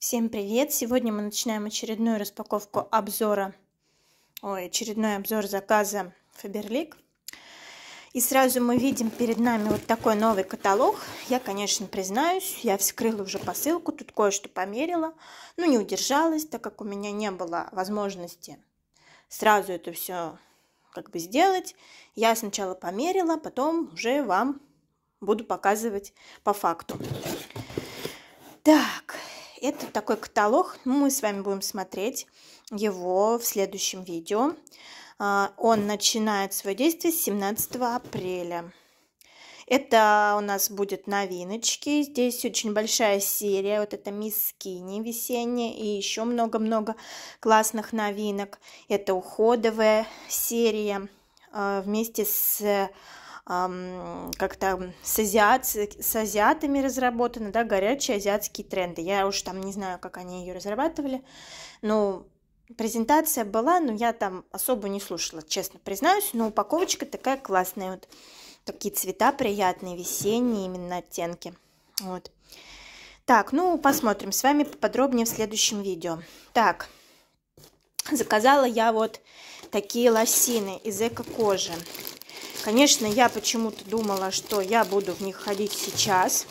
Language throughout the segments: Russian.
Всем привет! Сегодня мы начинаем очередную распаковку обзора, ой, очередной обзор заказа Faberlic. И сразу мы видим перед нами вот такой новый каталог. Я, конечно, признаюсь, я вскрыла уже посылку, тут кое-что померила, но не удержалась, так как у меня не было возможности сразу это все как бы сделать. Я сначала померила, потом уже вам буду показывать по факту. Так, это такой каталог, мы с вами будем смотреть его в следующем видео. А, он начинает свое действие с 17 апреля. Это у нас будет новиночки. Здесь очень большая серия. Вот это мисс Кини весенняя и еще много-много классных новинок. Это уходовая серия а, вместе с как-то с, азиат, с азиатами разработаны, да, горячие азиатские тренды. Я уж там не знаю, как они ее разрабатывали, но ну, презентация была, но я там особо не слушала, честно признаюсь, но упаковочка такая классная, вот такие цвета приятные, весенние именно оттенки, вот. Так, ну, посмотрим с вами подробнее в следующем видео. Так, заказала я вот такие лосины из эко-кожи. Конечно, я почему-то думала, что я буду в них ходить сейчас.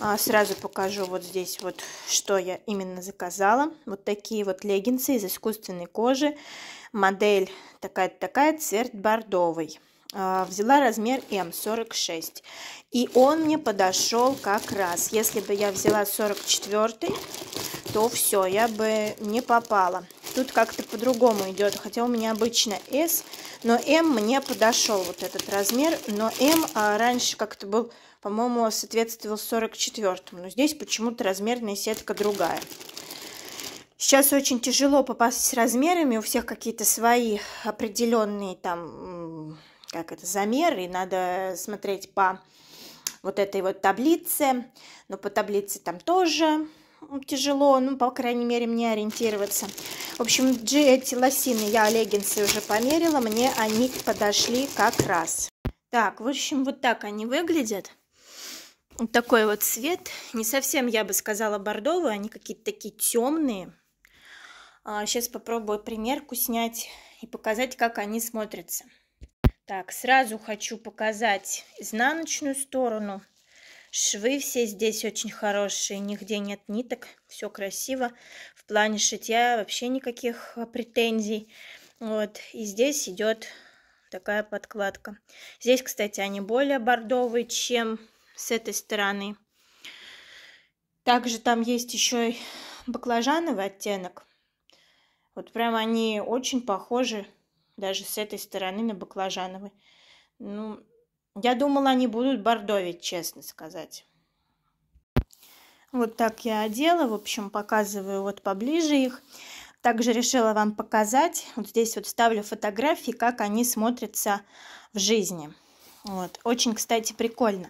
А, сразу покажу вот здесь вот, что я именно заказала. Вот такие вот леггинсы из искусственной кожи. Модель такая-такая, цвет бордовый. А, взяла размер М46. И он мне подошел как раз. Если бы я взяла 44, то все, я бы не попала. Тут как-то по-другому идет, хотя у меня обычно S, но M мне подошел вот этот размер, но M а, раньше как-то был, по-моему, соответствовал 44-му, но здесь почему-то размерная сетка другая. Сейчас очень тяжело попасть с размерами, у всех какие-то свои определенные там, как это, замеры, надо смотреть по вот этой вот таблице, но по таблице там тоже тяжело, ну, по крайней мере, мне ориентироваться. В общем, эти лосины, я леггинсы уже померила, мне они подошли как раз. Так, в общем, вот так они выглядят. Вот такой вот цвет. Не совсем, я бы сказала, бордовые, они какие-то такие темные. А сейчас попробую примерку снять и показать, как они смотрятся. Так, сразу хочу показать изнаночную сторону. Швы все здесь очень хорошие, нигде нет ниток, все красиво. В плане шитья вообще никаких э, претензий. Вот, и здесь идет такая подкладка. Здесь, кстати, они более бордовые, чем с этой стороны. Также там есть еще и баклажановый оттенок. Вот прям они очень похожи даже с этой стороны на баклажановый. Ну, я думала, они будут бордовить, честно сказать. Вот так я одела, в общем, показываю вот поближе их. Также решила вам показать, вот здесь вот ставлю фотографии, как они смотрятся в жизни. Вот, очень, кстати, прикольно.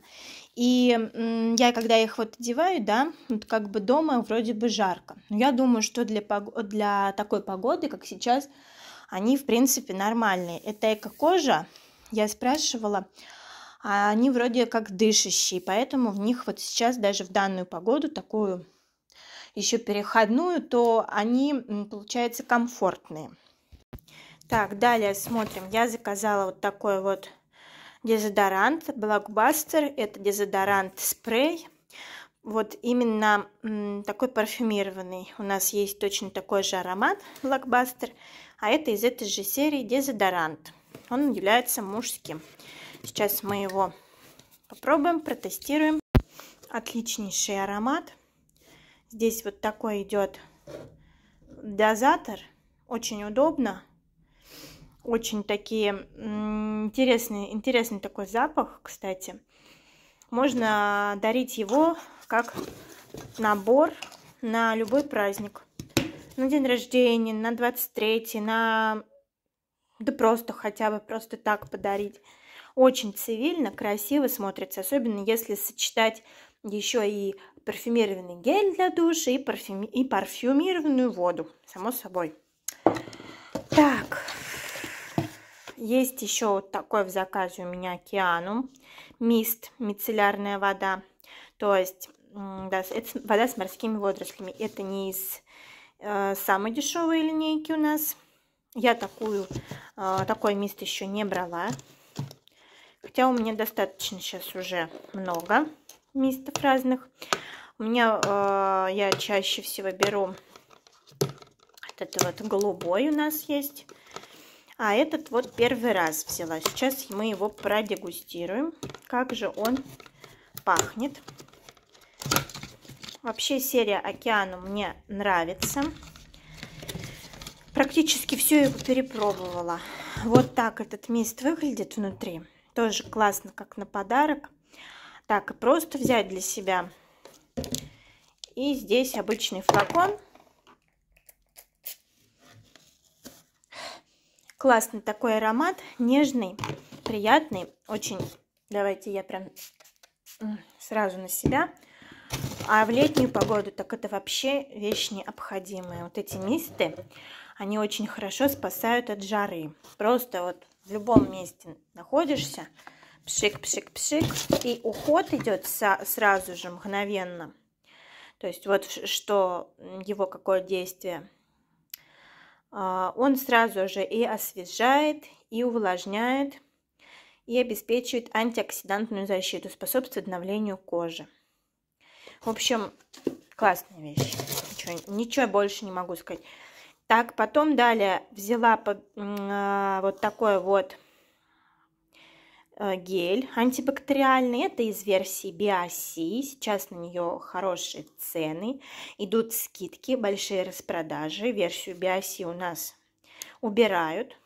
И я, когда их вот одеваю, да, вот как бы дома вроде бы жарко. Но я думаю, что для, для такой погоды, как сейчас, они, в принципе, нормальные. Это эко-кожа. Я спрашивала а они вроде как дышащие, поэтому в них вот сейчас даже в данную погоду такую еще переходную, то они, получаются комфортные. Так, далее смотрим. Я заказала вот такой вот дезодорант Blockbuster. Это дезодорант-спрей. Вот именно такой парфюмированный. У нас есть точно такой же аромат Blockbuster. А это из этой же серии дезодорант. Он является мужским. Сейчас мы его попробуем, протестируем. Отличнейший аромат. Здесь вот такой идет дозатор. Очень удобно. Очень такие интересный, интересный такой запах, кстати. Можно дарить его как набор на любой праздник. На день рождения, на 23, на... Да просто хотя бы просто так подарить очень цивильно, красиво смотрится, особенно если сочетать еще и парфюмированный гель для душа и, парфюм... и парфюмированную воду, само собой. Так, есть еще вот такой в заказе у меня океану, мист, мицеллярная вода, то есть да, это вода с морскими водорослями, это не из э, самой дешевой линейки у нас, я такую, э, такой мист еще не брала, Хотя у меня достаточно сейчас уже много мистов разных. У меня э, я чаще всего беру вот это вот голубой у нас есть. А этот вот первый раз взяла. Сейчас мы его продегустируем. Как же он пахнет. Вообще серия «Океану» мне нравится. Практически все его перепробовала. Вот так этот мист выглядит внутри. Тоже классно, как на подарок. Так, и просто взять для себя. И здесь обычный флакон. Классный такой аромат, нежный, приятный, очень. Давайте я прям сразу на себя. А в летнюю погоду так это вообще вещь необходимая. Вот эти мисты, они очень хорошо спасают от жары. Просто вот в любом месте находишься, пшик-пшик-пшик, и уход идет сразу же, мгновенно. То есть вот что его какое действие. А, он сразу же и освежает, и увлажняет, и обеспечивает антиоксидантную защиту, способствует обновлению кожи. В общем, классная вещь. Ничего, ничего больше не могу сказать. Так, потом далее взяла а, вот такой вот э, гель антибактериальный. Это из версии Биоси. Сейчас на нее хорошие цены. Идут скидки, большие распродажи. Версию Биоси у нас убирают.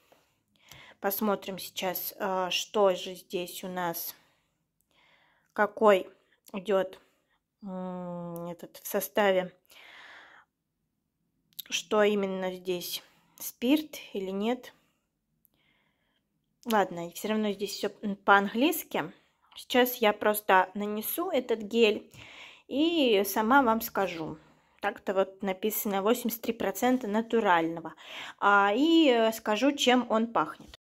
Посмотрим сейчас, э, что же здесь у нас, какой идет этот в составе что именно здесь, спирт или нет. Ладно, все равно здесь все по-английски. Сейчас я просто нанесу этот гель и сама вам скажу. Так-то вот написано 83% натурального. А, и скажу, чем он пахнет.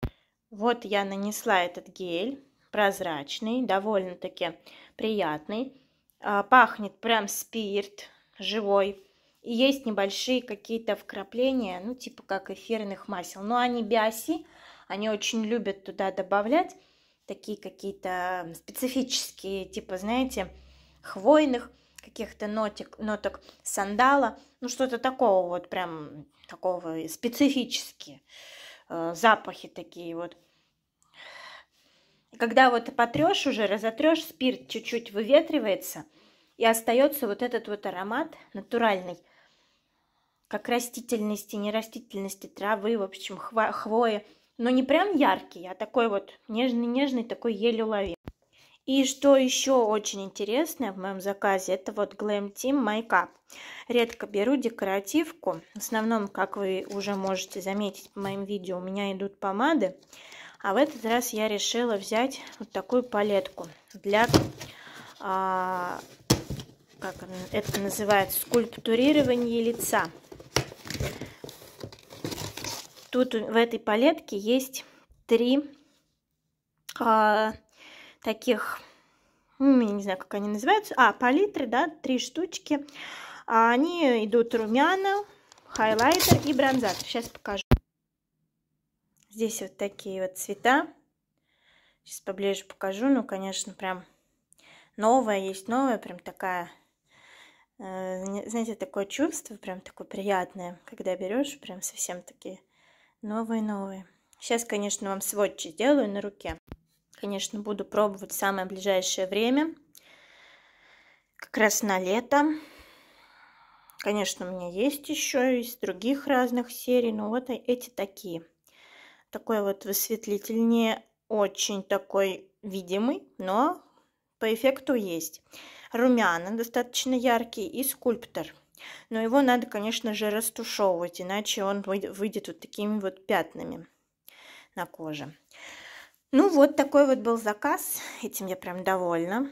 Вот я нанесла этот гель. Прозрачный, довольно-таки приятный. А, пахнет прям спирт живой. И есть небольшие какие-то вкрапления, ну, типа как эфирных масел. Но они биоси, они очень любят туда добавлять такие какие-то специфические, типа, знаете, хвойных каких-то нотик, ноток сандала, ну, что-то такого вот прям такого специфические э, запахи такие вот. Когда вот потрешь уже, разотрешь, спирт чуть-чуть выветривается, и остается вот этот вот аромат натуральный – как растительности, нерастительности, травы, в общем, хво хвои. Но не прям яркий, а такой вот нежный-нежный, такой еле уловим. И что еще очень интересное в моем заказе, это вот Glam Team Makeup. Редко беру декоративку. В основном, как вы уже можете заметить по моим видео, у меня идут помады. А в этот раз я решила взять вот такую палетку для, а, как это называется, скульптурирования лица. Тут в этой палетке есть три а, таких, ну, я не знаю, как они называются, а, палитры, да, три штучки. А они идут румяна, хайлайтер и бронзатор. Сейчас покажу. Здесь вот такие вот цвета. Сейчас поближе покажу. Ну, конечно, прям новая есть новая, прям такая, э, знаете, такое чувство, прям такое приятное, когда берешь, прям совсем такие новые-новые. Сейчас, конечно, вам сводчи сделаю на руке. Конечно, буду пробовать в самое ближайшее время. Как раз на лето. Конечно, у меня есть еще из других разных серий, но вот эти такие. Такой вот высветлитель не очень такой видимый, но по эффекту есть. Румяна достаточно яркий и скульптор – но его надо, конечно же, растушевывать, иначе он выйдет вот такими вот пятнами на коже. Ну вот такой вот был заказ, этим я прям довольна.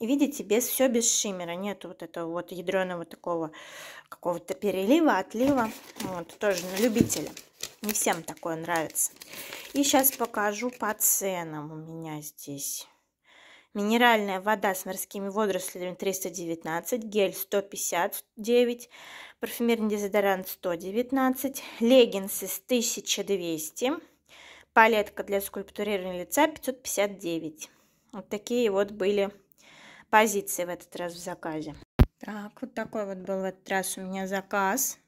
И видите, без все без шиммера, нет вот этого вот ядреного такого какого-то перелива, отлива. Вот, тоже на любителя. Не всем такое нравится. И сейчас покажу по ценам у меня здесь минеральная вода с морскими водорослями 319, гель 159, парфюмерный дезодорант 119, леггинсы 1200, палетка для скульптурирования лица 559. Вот такие вот были позиции в этот раз в заказе. Так, вот такой вот был в этот раз у меня заказ.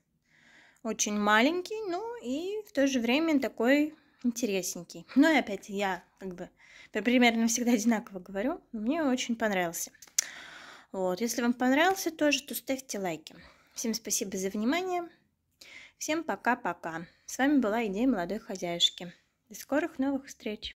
Очень маленький, ну и в то же время такой интересненький. Но ну и опять я как бы примерно всегда одинаково говорю. Мне очень понравился. Вот. Если вам понравился тоже, то ставьте лайки. Всем спасибо за внимание. Всем пока-пока. С вами была Идея молодой хозяюшки. До скорых новых встреч.